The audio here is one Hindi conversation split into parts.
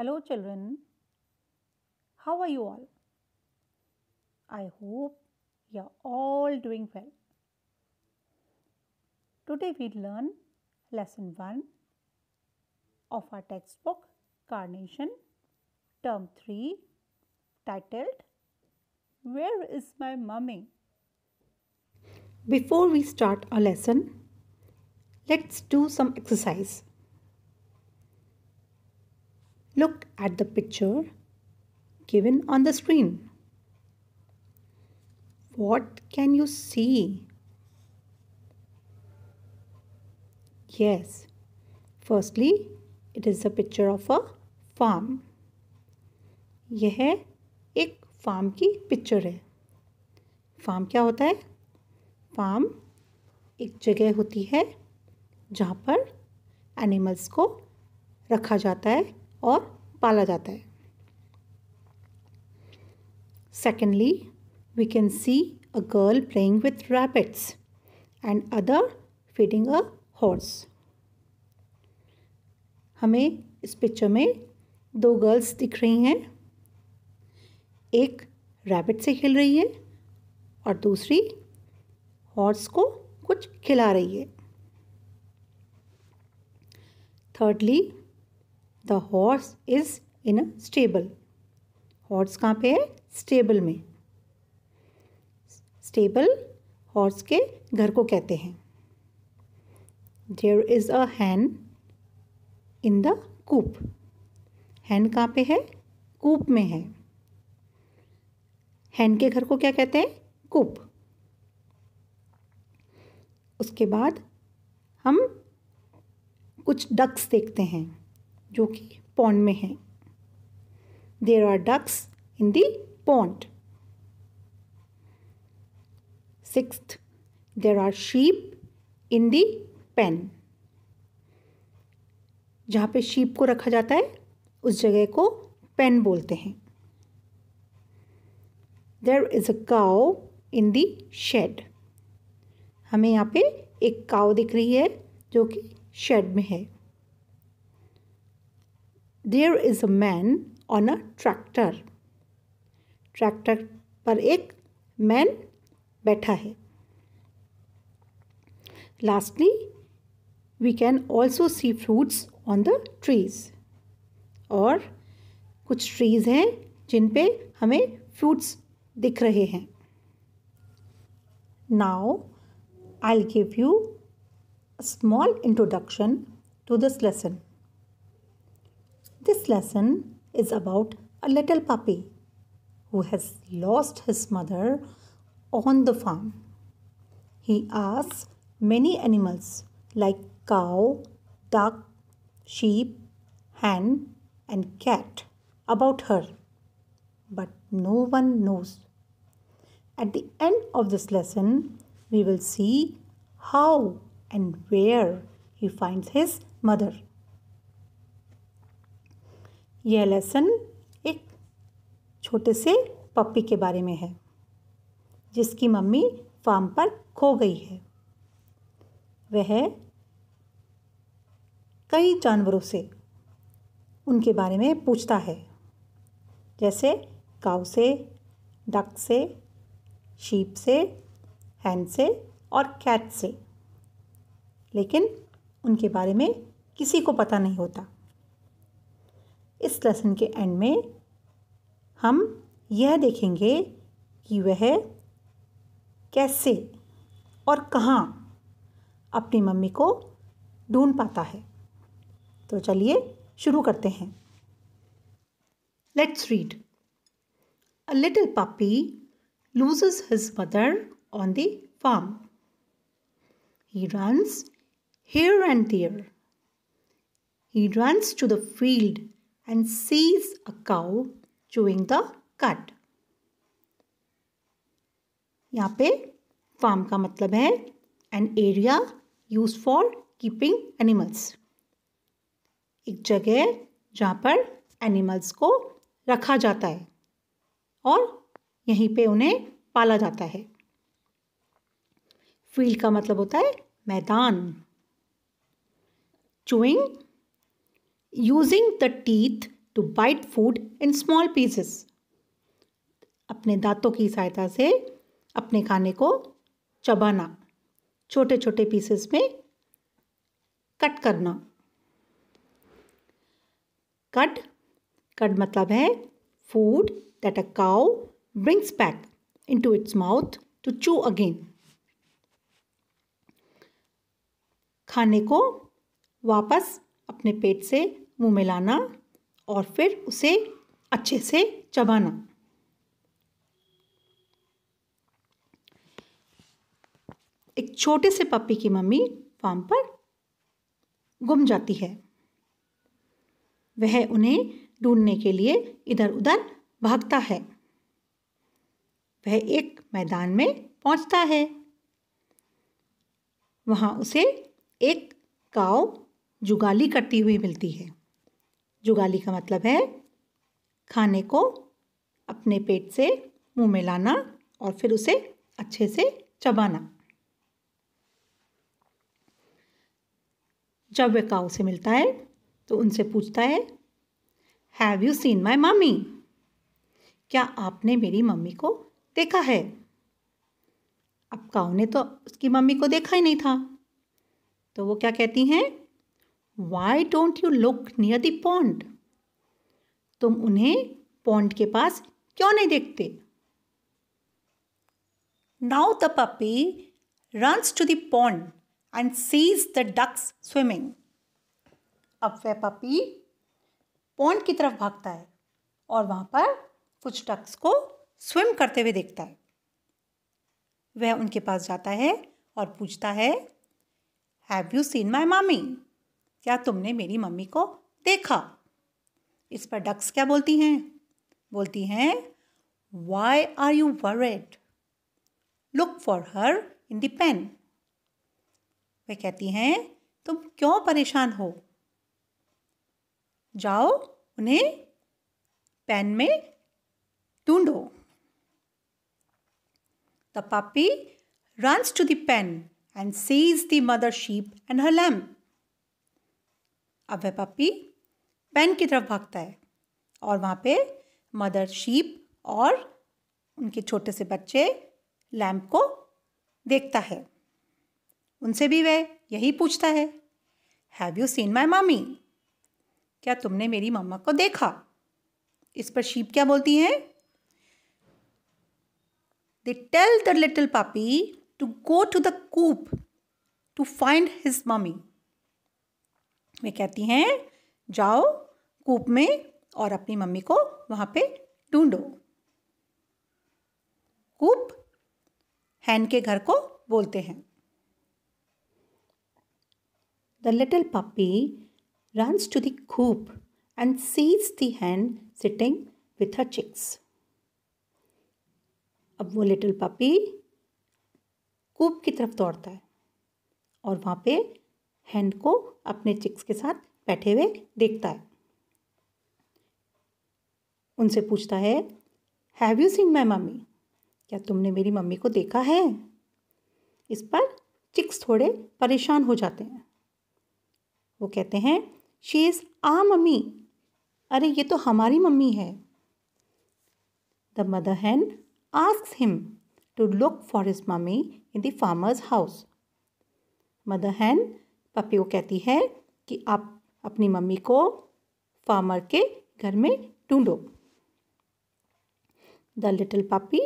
Hello, children. How are you all? I hope you're all doing well. Today we learn lesson 1 of our textbook Carnation, term 3, titled Where is my mummy? Before we start our lesson, let's do some exercise. Look at the picture given on the screen. What can you see? Yes, firstly, it is a picture of a farm. यह एक फार्म की पिक्चर है फार्म क्या होता है फार्म एक जगह होती है जहाँ पर एनिमल्स को रखा जाता है और पाला जाता है secondly we can see a girl playing with rabbits and other feeding a horse हमें इस पिक्चर में दो गर्ल्स दिख रही हैं एक रैबिट से खेल रही है और दूसरी हॉर्स को कुछ खिला रही है thirdly the horse is in a stable horse कहाँ पे है स्टेबल में स्टेबल हॉर्स के घर को कहते हैं देर is a Hahn in the कूप हैन कहाँ पे है कूप में है हैन के घर को क्या कहते हैं कूप उसके बाद हम कुछ डक्स देखते हैं जो कि पौंड में है there are ducks in the pond six there are sheep in the pen जहाँ पे शीप को रखा जाता है उस जगह को पेन बोलते हैं देर is a cow in the shade हमें यहाँ पे एक काओ दिख रही है जो कि शेड में है there is a man on a tractor tractor पर एक मैन बैठा है lastly we can also see fruits on the trees और कुछ ट्रीज़ हैं जिन पे हमें फ्रूट्स दिख रहे हैं now I give you small introduction to this lesson This lesson is about a little puppy who has lost his mother on the farm. He asks many animals like cow, duck, sheep, hen, and cat about her, but no one knows. At the end of this lesson, we will see how and where he finds his mother. यह लेसन एक छोटे से पप्पी के बारे में है जिसकी मम्मी फार्म पर खो गई है वह कई जानवरों से उनके बारे में पूछता है जैसे काव से डक से शीप से हैं से और कैट से लेकिन उनके बारे में किसी को पता नहीं होता इस लेसन के एंड में हम यह देखेंगे कि वह कैसे और कहाँ अपनी मम्मी को ढूंढ पाता है तो चलिए शुरू करते हैं let's read a little puppy loses his mother on the farm he runs here and there he runs to the field and sees a cow chewing the cud. यहाँ पे फार्म का मतलब है an area use for keeping animals एक जगह जहाँ पर एनिमल्स को रखा जाता है और यहीं पे उन्हें पाला जाता है फील्ड का मतलब होता है मैदान chewing using the teeth to bite food in small pieces अपने दांतों की सहायता से अपने खाने को चबाना छोटे छोटे पीसेस में कट करना कट कट मतलब है food that a cow brings back to its mouth to chew again खाने को वापस अपने पेट से मुंह में लाना और फिर उसे अच्छे से चबाना एक छोटे से पपी की मम्मी फार्म पर गुम जाती है वह उन्हें ढूंढने के लिए इधर उधर भागता है वह एक मैदान में पहुंचता है वहां उसे एक काव जुगाली करती हुई मिलती है जुगाली का मतलब है खाने को अपने पेट से मुंह में लाना और फिर उसे अच्छे से चबाना जब वह काऊ से मिलता है तो उनसे पूछता है have you seen my mummy क्या आपने मेरी मम्मी को देखा है अब काऊ ने तो उसकी मम्मी को देखा ही नहीं था तो वो क्या कहती हैं why don't you look near the pond तुम उन्हें पॉन्ड के पास क्यों नहीं देखते now the puppy runs to the pond and sees the ducks swimming अब वह पपी पॉन्ड की तरफ भागता है और वहां पर कुछ डक्स को स्विम करते हुए देखता है वह उनके पास जाता है और पूछता है हैव यू सीन माई मामी क्या तुमने मेरी मम्मी को देखा इस पर डक्स क्या बोलती हैं बोलती हैं why are you worried look for her in the pen कहती हैं तुम क्यों परेशान हो जाओ उन्हें पेन में ढूंढो the puppy runs to then and sees the mother sheep and her lamb अब वह पप्पी पेन की तरफ भागता है और वहाँ पे मदर शीप और उनके छोटे से बच्चे लैम्प को देखता है उनसे भी वह यही पूछता है हैव यू सीन माई मामी क्या तुमने मेरी मम्मा को देखा इस पर शीप क्या बोलती हैं they tell the little puppy to go to the coop to find his mummy वे कहती हैं जाओ कूप में और अपनी मम्मी को वहां पे ढूंढो कूप हैन के घर को बोलते हैं the little puppy runs to coop and sees the hen sitting with her chicks अब वो लिटिल पप्पी कूप की तरफ दौड़ता है और वहाँ पे हैंड को अपने चिक्स के साथ बैठे हुए देखता है उनसे पूछता है have you seen my mummy क्या तुमने मेरी मम्मी को देखा है इस पर चिक्स थोड़े परेशान हो जाते हैं वो कहते हैं शी इज़ आ मम्मी अरे ये तो हमारी मम्मी है the mother hen ask him to look for his mummy in the farmer's house mother hen puppy वो कहती है कि आप अपनी मम्मी को फार्मर के घर में ढूंढो the little puppy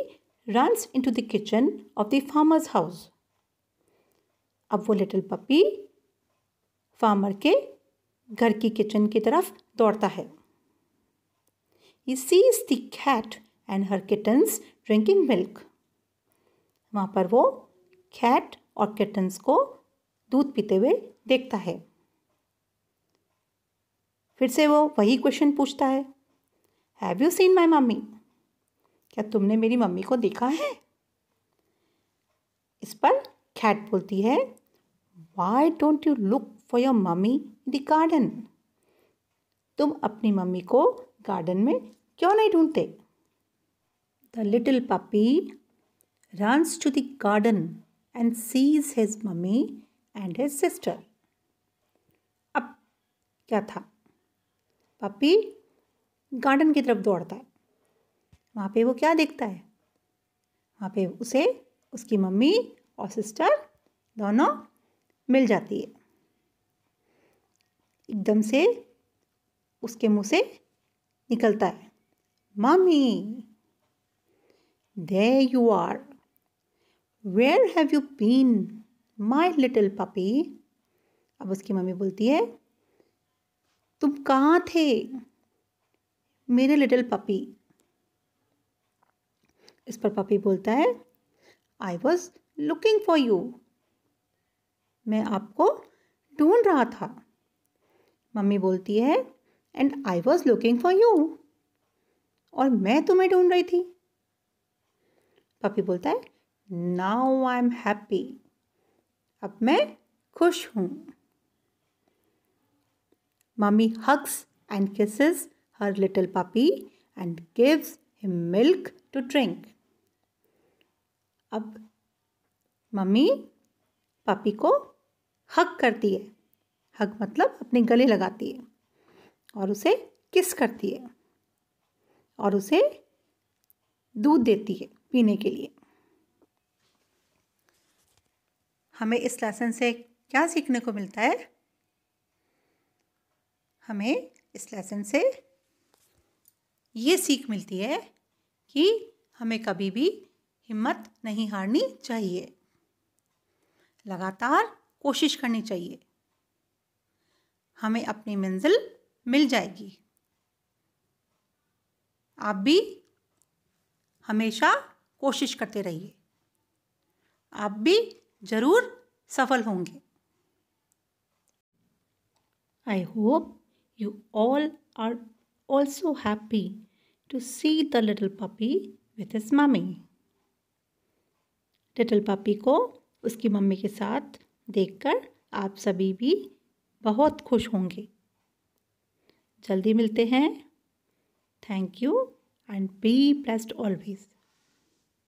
runs to the kitchen of the farmer's house अब वो लिटिल पपी फार्मर के घर की किचन की तरफ दौड़ता है he sees the cat and her kittens drinking milk वहाँ पर वो कैट और किटन्स को दूध पीते हुए देखता है फिर से वो वही क्वेश्चन पूछता है have you seen my mummy क्या तुमने मेरी मम्मी को देखा है इस पर खैट बोलती है why don't you look for your mummy in the garden तुम अपनी मम्मी को गार्डन में क्यों नहीं ढूंढते the little puppy runs to the garden and sees his mummy and his sister अब क्या था पप्पी गार्डन की तरफ दौड़ता है वहाँ पे वो क्या देखता है वहाँ पे उसे उसकी मम्मी और सिस्टर दोनों मिल जाती है एकदम से उसके मुंह से निकलता है mummy there you are where have you been my little puppy अब उसकी मम्मी बोलती है तुम कहाँ थे मेरे लिटिल पपी इस पर पपी बोलता है I was looking for you मैं आपको ढूंढ रहा था मम्मी बोलती है and I was looking for you और मैं तुम्हें ढूंढ रही थी पपी बोलता है नाउ आई एम हैप्पी अब मैं खुश हूँ mummy hugs and kisses her little puppy and gives him milk to drink अब मम्मी पापी को हक करती है हक मतलब अपने गले लगाती है और उसे किस करती है और उसे दूध देती है पीने के लिए हमें इस लेसन से क्या सीखने को मिलता है हमें इस लेसन से ये सीख मिलती है कि हमें कभी भी हिम्मत नहीं हारनी चाहिए लगातार कोशिश करनी चाहिए हमें अपनी मंजिल मिल जाएगी आप भी हमेशा कोशिश करते रहिए आप भी जरूर सफल होंगे I hope you all are also happy to see the little puppy with his mummy little puppy को उसकी मम्मी के साथ देखकर आप सभी भी बहुत खुश होंगे जल्दी मिलते हैं thank you and be blessed always